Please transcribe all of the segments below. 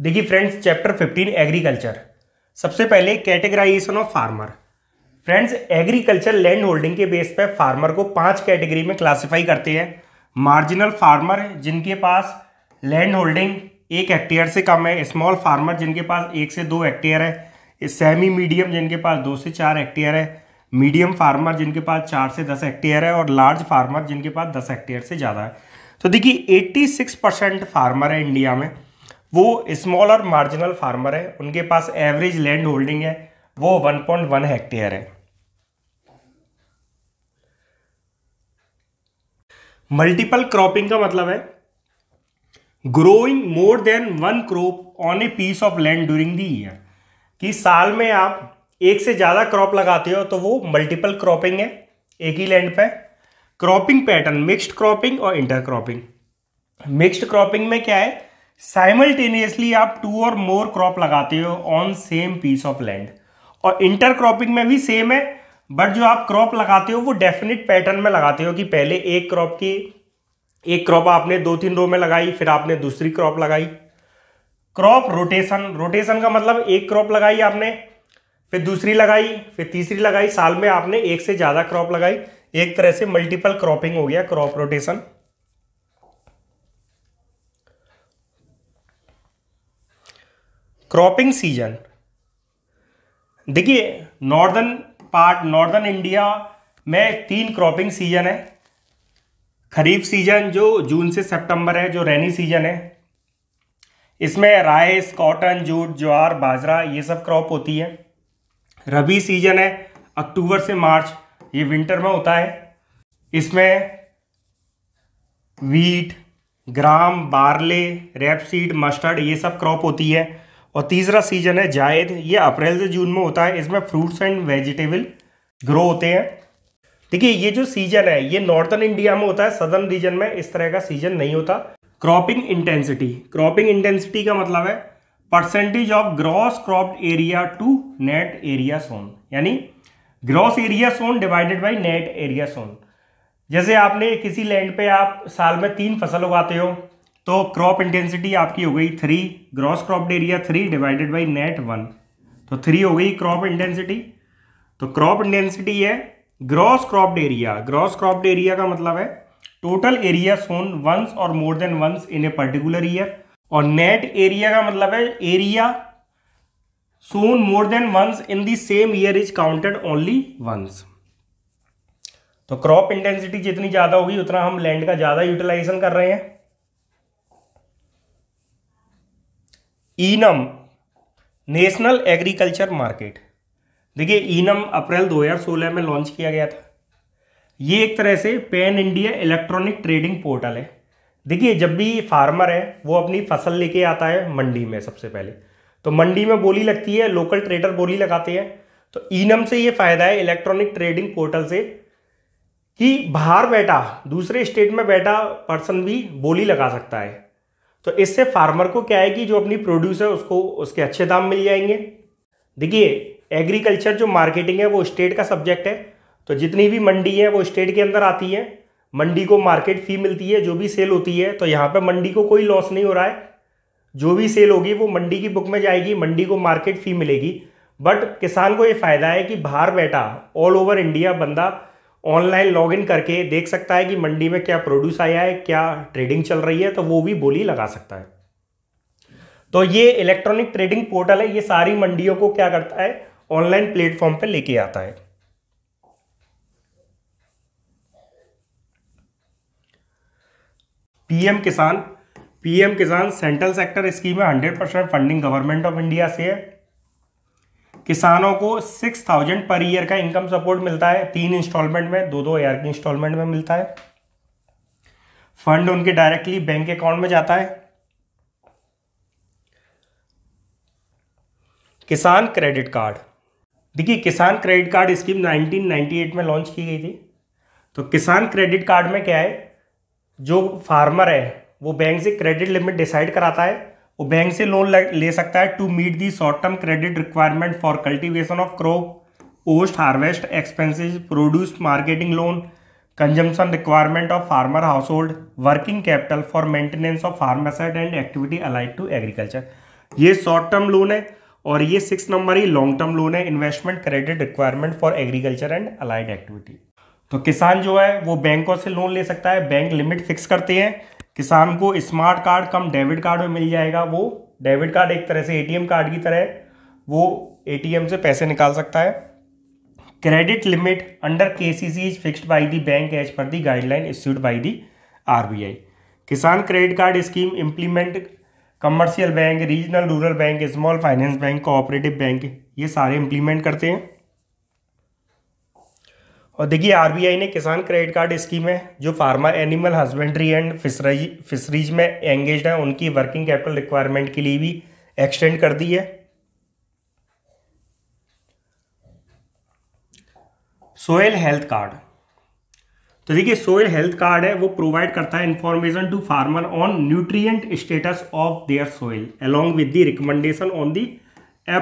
देखिए friends chapter 15 agriculture सबसे पहले categorisation of farmer friends agriculture land holding के बेस पर फार्मर को पांच कैटेगरी में क्लासिफाई करते हैं मार्जिनल फार्मर जिनके पास लैंड होल्डिंग एक हेक्टेयर से कम है स्मॉल फार्मर जिनके पास एक से दो हेक्टेयर है सेमी मीडियम जिनके पास दो से चार हेक्टेयर है मीडियम फार्मर जिनके पास चार से दस हेक्टेयर है और लार्ज फार्मर जिनके पास दस हेक्टेयर से ज़्यादा है तो देखिए 86 परसेंट फार्मर है इंडिया में वो स्मॉल और मार्जिनल फार्मर है उनके पास एवरेज लैंड होल्डिंग है वो 1.1 हेक्टेयर है मल्टीपल क्रॉपिंग का मतलब है growing more than one crop on a piece of land during the year कि साल में आप एक से ज़्यादा क्रॉप लगाते हो तो वो मल्टीपल क्रॉपिंग है एक ही लैंड पे क्रॉपिंग पैटर्न मिक्स्ड क्रॉपिंग और इंटर क्रॉपिंग मिक्स्ड क्रॉपिंग में क्या है साइमल्टेनियसली आप टू और मोर क्रॉप लगाते हो on same piece of land और इंटरक्रॉपिंग में भी सेम है बट जो आप क्रॉप लगाते हो वो डेफिनेट पैटर्न में लगाते हो कि पहले एक क्रॉप की एक क्रॉप आपने दो तीन रो में लगाई फिर आपने दूसरी क्रॉप लगाई क्रॉप रोटेशन रोटेशन का मतलब एक क्रॉप लगाई आपने फिर दूसरी लगाई फिर तीसरी लगाई साल में आपने एक से ज़्यादा क्रॉप लगाई एक तरह से मल्टीपल क्रॉपिंग हो गया क्रॉप रोटेशन क्रॉपिंग सीजन देखिए नॉर्दर्न पार्ट नॉर्दर्न इंडिया में तीन क्रॉपिंग सीजन है खरीफ सीजन जो जून से सितंबर है जो रेनी सीजन है इसमें rice cotton jute jowar bajra ये सब क्रॉप होती है रबी सीजन है अक्टूबर से मार्च ये विंटर में होता है इसमें wheat gram barley rapeseed mustard ये सब क्रॉप होती है और तीसरा सीजन है जायद ये अप्रैल से जून में होता है इसमें फ्रूट्स एंड वेजिटेबल ग्रो होते हैं देखिए ये जो सीजन है ये नॉर्थन इंडिया में होता है सदर्न रीजन में इस तरह का सीजन नहीं होता क्रॉपिंग इंटेंसिटी क्रॉपिंग इंटेंसिटी का मतलब है percentage of gross cropped area to net area sown यानी gross area sown divided by net area sown जैसे आपने किसी लैंड पे आप साल में तीन फसल उगाते हो तो क्रॉप इंटेंसिटी आपकी हो गई three gross crop area three divided by net one तो थ्री हो गई क्रॉप इंटेंसिटी तो क्रॉप इंटेंसिटी है gross crop area gross crop area का मतलब है टोटल एरिया सोन वंस और more than once in a particular year और नेट एरिया का मतलब है area sown more than once in the same year is counted only once तो crop intensity जितनी ज़्यादा होगी उतना हम लैंड का ज़्यादा यूटिलाइजेशन कर रहे हैं ईनम नेशनल एग्रीकल्चर मार्केट देखिए ईनम अप्रैल 2016 में लॉन्च किया गया था ये एक तरह से pan India electronic trading portal है देखिए जब भी फार्मर है वो अपनी फसल लेके आता है मंडी में सबसे पहले तो मंडी में बोली लगती है लोकल ट्रेडर बोली लगाते हैं तो ईनम से ये फायदा है इलेक्ट्रॉनिक ट्रेडिंग पोर्टल से कि बाहर बैठा दूसरे स्टेट में बैठा पर्सन भी बोली लगा सकता है तो इससे फार्मर को क्या है कि जो अपनी प्रोड्यूस है उसको उसके अच्छे दाम मिल जाएंगे देखिए एग्रीकल्चर जो मार्केटिंग है वो स्टेट का सब्जेक्ट है तो जितनी भी मंडी है वो स्टेट के अंदर आती है मंडी को मार्केट फी मिलती है जो भी सेल होती है तो यहाँ पर मंडी को कोई लॉस नहीं हो रहा है जो भी सेल होगी वो मंडी की बुक में जाएगी मंडी को मार्केट फी मिलेगी बट किसान को ये फ़ायदा है कि बाहर बैठा ऑल ओवर इंडिया बंदा ऑनलाइन लॉगिन करके देख सकता है कि मंडी में क्या प्रोड्यूस आया है क्या ट्रेडिंग चल रही है तो वो भी बोली लगा सकता है तो ये इलेक्ट्रॉनिक ट्रेडिंग पोर्टल है ये सारी मंडियों को क्या करता है ऑनलाइन प्लेटफॉर्म पर लेके आता है PM Kisan PM Kisan central sector scheme है hundred percent funding government of India से है किसानों को सिक्स थाउजेंड पर ईयर का इनकम सपोर्ट मिलता है तीन इंस्टॉलमेंट में दो दो हजार की इंस्टॉलमेंट में मिलता है फंड उनके डायरेक्टली बैंक अकाउंट में जाता है किसान क्रेडिट कार्ड देखिए किसान क्रेडिट कार्ड स्कीम 1998 में लॉन्च की गई थी तो किसान क्रेडिट कार्ड में क्या है जो फार्मर है वो बैंक से क्रेडिट लिमिट डिसाइड कराता है वो बैंक से लोन ले सकता है to meet the short term credit requirement for cultivation of crop post harvest expenses produce marketing loan consumption requirement of farmer household working capital for maintenance of farm assets and activity allied to agriculture ये short term loan है और ये six number ही long term loan है investment credit requirement for agriculture and allied activity तो किसान जो है वो बैंकों से लोन ले सकता है बैंक लिमिट फिक्स करते हैं किसान को smart card cum debit card में मिल जाएगा वो डेबिट कार्ड एक तरह से एटीएम कार्ड की तरह वो एटीएम से पैसे निकाल सकता है credit limit under K C C is fixed by the bank as per the guideline issued by the RBI Kisan credit card scheme implement commercial bank regional rural bank small finance bank cooperative bank ये सारे implement करते हैं और देखिए RBI ने किसान credit card scheme है जो farmer animal husbandry and fisheries fisheries में एंगेज हैं उनकी वर्किंग कैपिटल रिक्वायरमेंट के लिए भी एक्सटेंड कर दी है सोयल हेल्थ कार्ड तो देखिए सोयल हेल्थ कार्ड है वो प्रोवाइड करता है information to farmer on nutrient status of their soil along with the recommendation on the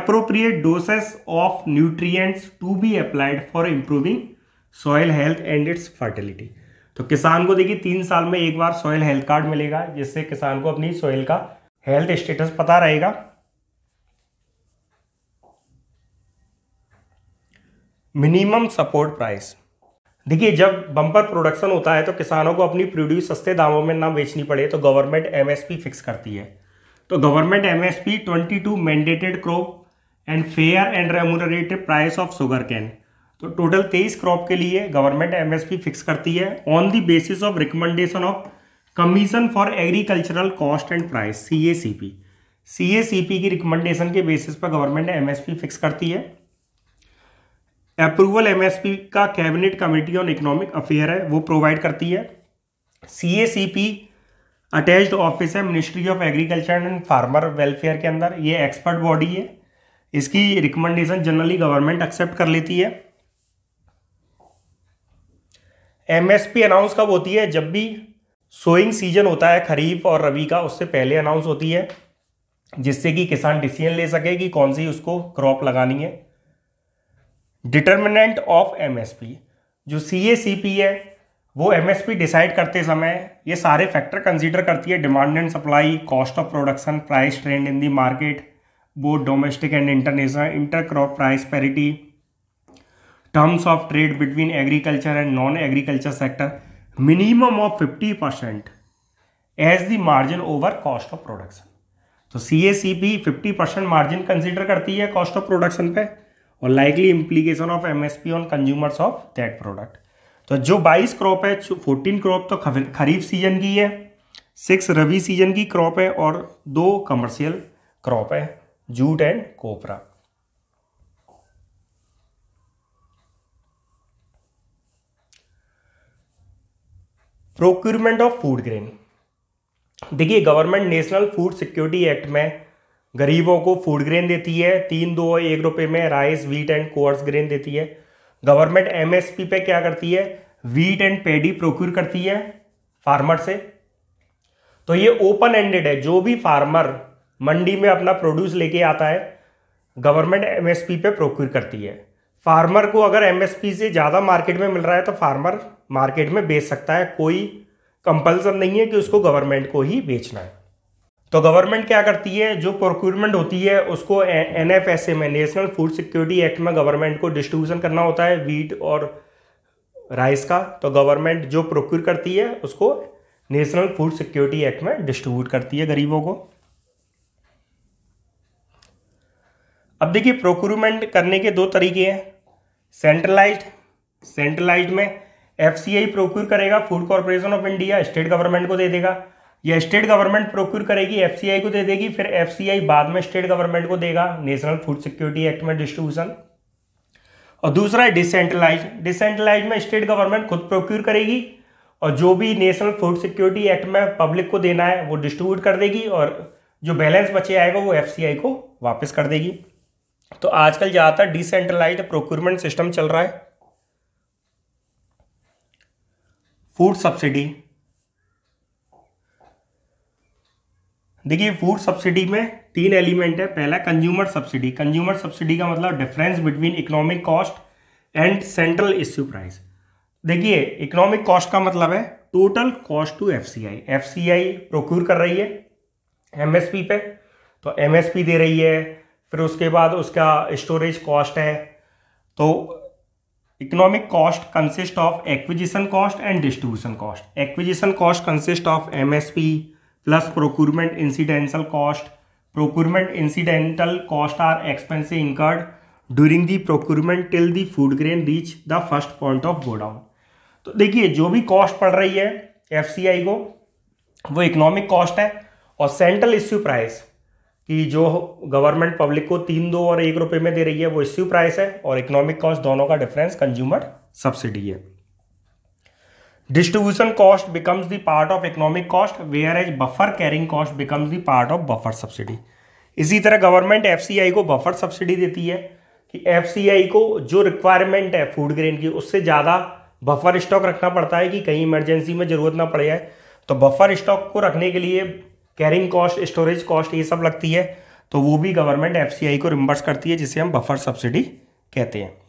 appropriate doses of nutrients to be applied for improving soil health and its fertility तो किसान को देखिए तीन साल में एक बार सॉयल हेल्थ कार्ड मिलेगा जिससे किसान को अपनी सॉयल का हेल्थ स्टेटस पता रहेगा मिनिमम सपोर्ट प्राइस देखिए जब बम्पर प्रोडक्शन होता है तो किसानों को अपनी प्रोड्यूस सस्ते दामों में ना बेचनी पड़े तो गवर्नमेंट एमएसपी फिक्स करती है तो government MSP 22 mandated crop and fair and remunerated price of sugar cane तो टोटल तेईस क्रॉप के लिए गवर्नमेंट एमएसपी फिक्स करती है on the basis of recommendation of commission for agricultural cost and price CACP CACP की recommendation के basis पर government MSP fix करती है अप्रूवल एमएसपी का cabinet committee on economic affair है वो प्रोवाइड करती है सीएसीपी अटैच्ड ऑफिस है ministry of agriculture and farmer welfare के अंदर ये एक्सपर्ट बॉडी है इसकी रिकमेंडेशन जनरली गवर्नमेंट एक्सेप्ट कर लेती है एमएसपी अनाउंस कब होती है जब भी सोइंग सीजन होता है खरीफ और रबी का उससे पहले अनाउंस होती है जिससे कि किसान डिसीजन ले सके कि कौन सी उसको क्रॉप लगानी है डिटर्मिनेंट ऑफ एमएसपी जो सी ए सी पी है वो एमएसपी डिसाइड करते समय ये सारे फैक्टर कंसीडर करती है demand and supply cost of production price trend in the market both domestic and international inter crop price parity terms of trade between agriculture and non agriculture sector minimum of fifty percent as the margin over cost of production तो C A C P fifty percent margin consider करती है cost of production पे और likely implication of M S P on consumers of that product तो जो 22 crop है 14 crop तो खरीफ season की है सिक्स रबी सीजन की क्रॉप है और दो कमर्शियल क्रॉप है jute and copra procurement of food grain देखिए government national food security act में गरीबों को फूड ग्रेन देती है तीन दो और एक रुपये में rice wheat and coarse grain देती है गवर्नमेंट एमएसपी पे क्या करती है व्हीट एंड पेडी प्रोक्यूर करती है फार्मर से तो ये ओपन एंडेड है जो भी फार्मर मंडी में अपना प्रोड्यूस लेके आता है गवर्नमेंट एमएसपी पे प्रोक्यूर करती है फार्मर को अगर एमएसपी से ज़्यादा मार्केट में मिल रहा है तो फार्मर मार्केट में बेच सकता है कोई कंपल्सन नहीं है कि उसको गवर्नमेंट को ही बेचना है तो गवर्नमेंट क्या करती है जो प्रोक्यूरमेंट होती है उसको एन एफ एस ए में नेशनल फूड सिक्योरिटी एक्ट में गवर्नमेंट को डिस्ट्रीब्यूशन करना होता है वीट और राइस का तो गवर्नमेंट जो प्रोक्यूर करती है उसको नेशनल फूड सिक्योरिटी एक्ट में डिस्ट्रीब्यूट करती है गरीबों को अब देखिए प्रोक्यूरमेंट करने के दो तरीके हैं सेंट्रलाइज्ड सेंट्रलाइज्ड में एफ प्रोक्यूर करेगा food corporation of India state government को दे देगा या स्टेट गवर्नमेंट प्रोक्यूर करेगी एफ को दे देगी फिर एफ बाद में स्टेट गवर्नमेंट को देगा नेशनल फूड सिक्योरिटी एक्ट में डिस्ट्रीब्यूशन और दूसरा है डिसेंट्रलाइज डिसेंट्रलाइज में स्टेट गवर्नमेंट खुद प्रोक्यूर करेगी और जो भी नेशनल फूड सिक्योरिटी एक्ट में पब्लिक को देना है वो डिस्ट्रीब्यूट कर देगी और जो बैलेंस बचे आएगा वो एफ को वापस कर देगी तो आजकल ज़्यादातर डिसेंट्रलाइज प्रोक्यूरमेंट सिस्टम चल रहा है फूड सब्सिडी देखिए फूड सब्सिडी में तीन एलिमेंट है पहला कंज्यूमर सब्सिडी कंज्यूमर सब्सिडी का मतलब difference between economic cost and central issue price देखिए इकोनॉमिक कॉस्ट का मतलब है total cost to FCI FCI procure कर रही है एमएसपी पे तो एमएसपी दे रही है फिर उसके बाद उसका स्टोरेज कॉस्ट है तो economic cost consist of acquisition cost and distribution cost acquisition cost consist of M S P plus procurement incidental cost procurement incidental cost are expensive incurred during the procurement till the food grain reach the first point of godown तो देखिए जो भी cost पड़ रही है F C आई को वो economic cost है और सेंट्रल इश्यू प्राइस कि जो गवर्नमेंट पब्लिक को तीन दो और एक रुपए में दे रही है वो इश्यू प्राइस है और इकोनॉमिक कॉस्ट दोनों का डिफरेंस कंज्यूमर सब्सिडी है distribution cost becomes the part of economic cost whereas buffer carrying cost becomes the part of buffer subsidy इसी तरह गवर्नमेंट एफ को बफर सब्सिडी देती है कि एफ को जो रिक्वायरमेंट है फूड ग्रेन की उससे ज़्यादा बफर स्टॉक रखना पड़ता है कि कहीं इमरजेंसी में ज़रूरत ना पड़ जाए तो बफर स्टॉक को रखने के लिए कैरिंग कॉस्ट स्टोरेज कॉस्ट ये सब लगती है तो वो भी गवर्नमेंट एफ को रिम्बर्स करती है जिसे हम बफर सब्सिडी कहते हैं